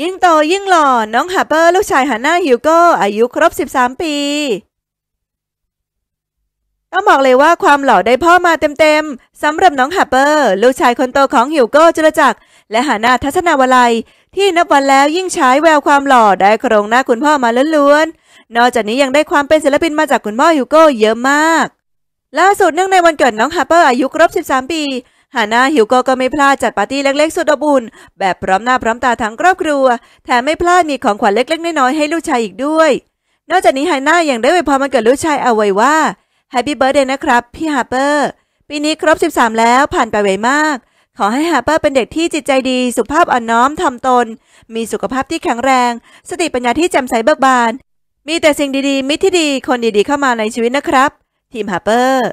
ยิ่งโตยิ่งหล่อ น้องฮับเปอร์ลูกชายฮาน่าฮิวโก้อายุครบ 13 ปี ต้องบอกเลยว่าความหล่อได้พ่อมาเต็มๆสำหรับน้องฮับเปอร์ ลูกชายคนโตของฮิวโก้จุลจักร และฮานาทัศนาวลัย ที่นับวันแล้วยิ่งใช้แววความหล่อได้โครงหน้าคุณพ่อมาล้วนๆ นอกจากนี้ยังได้ความเป็นศิลปินมาจากคุณพ่อฮิวโก้เยอะมาก ล่าสุดเนื่องในวันเกิดน้องฮับเปอร์อายุครบ 13 ปีฮาน่าฮิวโกก็ไม่พลาดจัดปาร์ตี้เล็กๆสุดอบอุ่น แบบพร้อมหน้าพร้อมตาทั้งครอบครัว แถมไม่พลาดมีของขวัญเล็กๆน้อยๆให้ลูกชายอีกด้วย นอกจากนี้ฮาน่ายังได้ไวพรมันเกิดลูกชายเอาไว้ว่าแฮปปี้เบิร์ดเดย์นะครับ พี่ฮาร์เปอร์ ปีนี้ครบ 13 แล้วผ่านไปไวมาก ขอให้ฮาร์เปอร์เป็นเด็กที่จิตใจดี สุภาพอ่อนน้อมทำตน มีสุขภาพที่แข็งแรง สติปัญญาที่แจ่มใสเบิกบานมีแต่สิ่งดีๆ มิตรที่ดีคนดีๆเข้ามาในชีวิตนะครับ ทีมฮาร์เปอร์